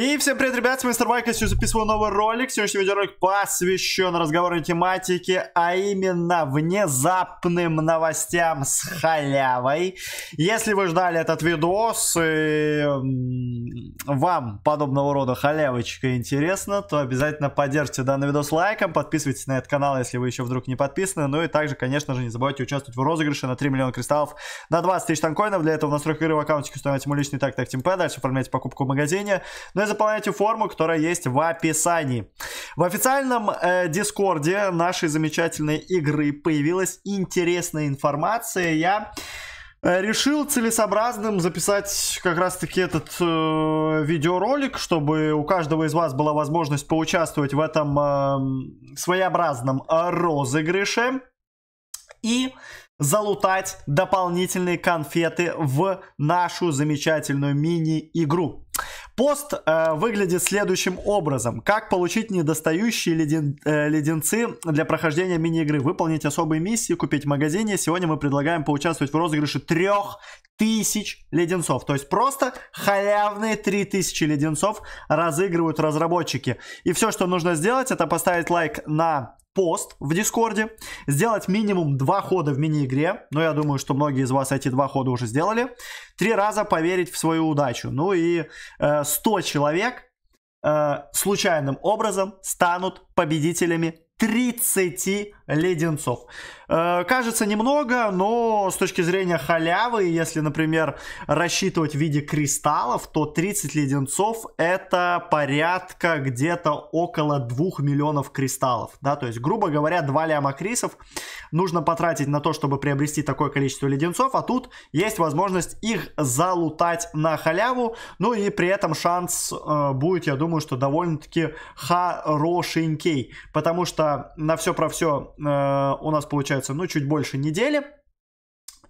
И всем привет, ребят, с вами Мистер Майк, я сегодня записываю новый ролик. Сегодняшний видеоролик посвящен разговорной тематике, а именно внезапным новостям с халявой. Если вы ждали этот видос и вам подобного рода халявочка интересно, то обязательно поддержите данный видос лайком, подписывайтесь на этот канал, если вы еще вдруг не подписаны. Ну и также, конечно же, не забывайте участвовать в розыгрыше на 3 миллиона кристаллов на 20 тысяч танкоинов. Для этого в настройках игры в аккаунте установите мой личный так так тимпэ, дальше оформляйте покупку в магазине. Ну заполняйте форму, которая есть в описании. В официальном э, дискорде нашей замечательной игры появилась интересная информация. Я э, решил целесообразным записать как раз таки этот э, видеоролик, чтобы у каждого из вас была возможность поучаствовать в этом э, своеобразном э, розыгрыше и залутать дополнительные конфеты в нашу замечательную мини-игру. Пост э, выглядит следующим образом. Как получить недостающие леден, э, леденцы для прохождения мини-игры? Выполнить особые миссии, купить в магазине. Сегодня мы предлагаем поучаствовать в розыгрыше трех тысяч леденцов. То есть просто халявные 3000 леденцов разыгрывают разработчики. И все, что нужно сделать, это поставить лайк на пост в Дискорде, сделать минимум два хода в мини-игре, но я думаю, что многие из вас эти два хода уже сделали, три раза поверить в свою удачу. Ну и э, 100 человек э, случайным образом станут победителями 30 леденцов. Э, кажется немного, но с точки зрения халявы, если, например, рассчитывать в виде кристаллов, то 30 леденцов это порядка где-то около 2 миллионов кристаллов. Да? То есть, грубо говоря, 2 ляма крисов нужно потратить на то, чтобы приобрести такое количество леденцов, а тут есть возможность их залутать на халяву, ну и при этом шанс э, будет, я думаю, что довольно-таки хорошенький, потому что на все про все э, у нас получается, ну, чуть больше недели.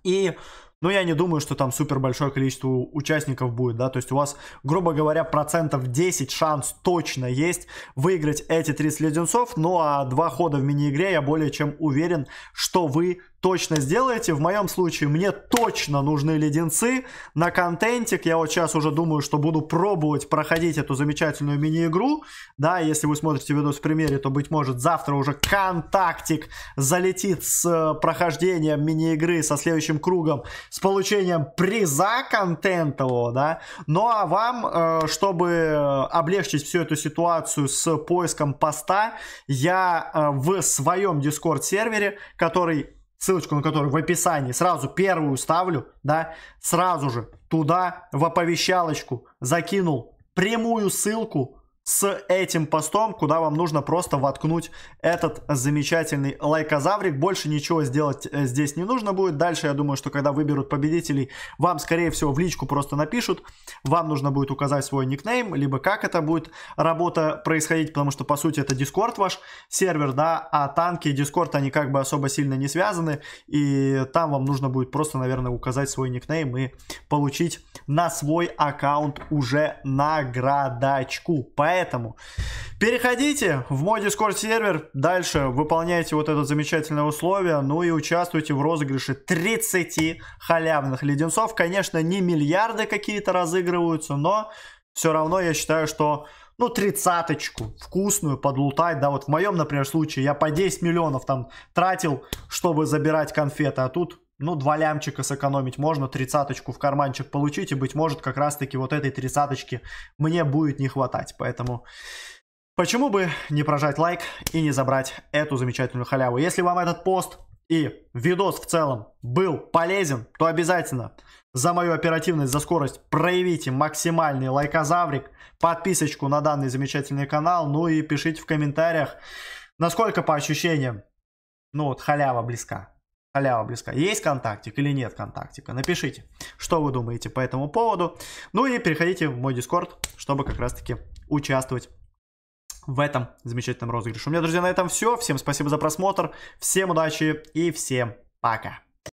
И, ну, я не думаю, что там супер большое количество участников будет, да, то есть у вас, грубо говоря, процентов 10 шанс точно есть выиграть эти 30 леденцов, ну, а два хода в мини-игре я более чем уверен, что вы точно сделаете. В моем случае мне точно нужны леденцы на контентик. Я вот сейчас уже думаю, что буду пробовать проходить эту замечательную мини-игру. Да, если вы смотрите видос в примере, то, быть может, завтра уже контактик залетит с э, прохождением мини-игры, со следующим кругом, с получением приза контентового, да. Ну, а вам, э, чтобы облегчить всю эту ситуацию с поиском поста, я э, в своем дискорд сервере который ссылочку на которую в описании сразу первую ставлю, да, сразу же туда в оповещалочку закинул прямую ссылку с этим постом, куда вам нужно просто воткнуть этот замечательный лайкозаврик. Больше ничего сделать э, здесь не нужно будет. Дальше, я думаю, что когда выберут победителей, вам, скорее всего, в личку просто напишут. Вам нужно будет указать свой никнейм, либо как это будет работа происходить, потому что, по сути, это Discord ваш сервер, да, а танки и Discord, они как бы особо сильно не связаны, и там вам нужно будет просто, наверное, указать свой никнейм и получить на свой аккаунт уже наградочку. Поэтому Поэтому переходите в мой Discord сервер, дальше выполняйте вот это замечательное условие, ну и участвуйте в розыгрыше 30 халявных леденцов. Конечно, не миллиарды какие-то разыгрываются, но все равно я считаю, что ну, тридцаточку вкусную подлутать, да, вот в моем, например, случае я по 10 миллионов там тратил, чтобы забирать конфеты, а тут ну, два лямчика сэкономить можно, тридцаточку в карманчик получить, и, быть может, как раз-таки вот этой тридцаточки мне будет не хватать, поэтому... Почему бы не прожать лайк и не забрать эту замечательную халяву? Если вам этот пост и видос в целом был полезен, то обязательно за мою оперативность, за скорость проявите максимальный лайкозаврик, подписочку на данный замечательный канал, ну и пишите в комментариях, насколько по ощущениям, ну вот халява близка халява близка. Есть контактик или нет контактика? Напишите, что вы думаете по этому поводу. Ну и переходите в мой Дискорд, чтобы как раз-таки участвовать в этом замечательном розыгрыше. У меня, друзья, на этом все. Всем спасибо за просмотр, всем удачи и всем пока.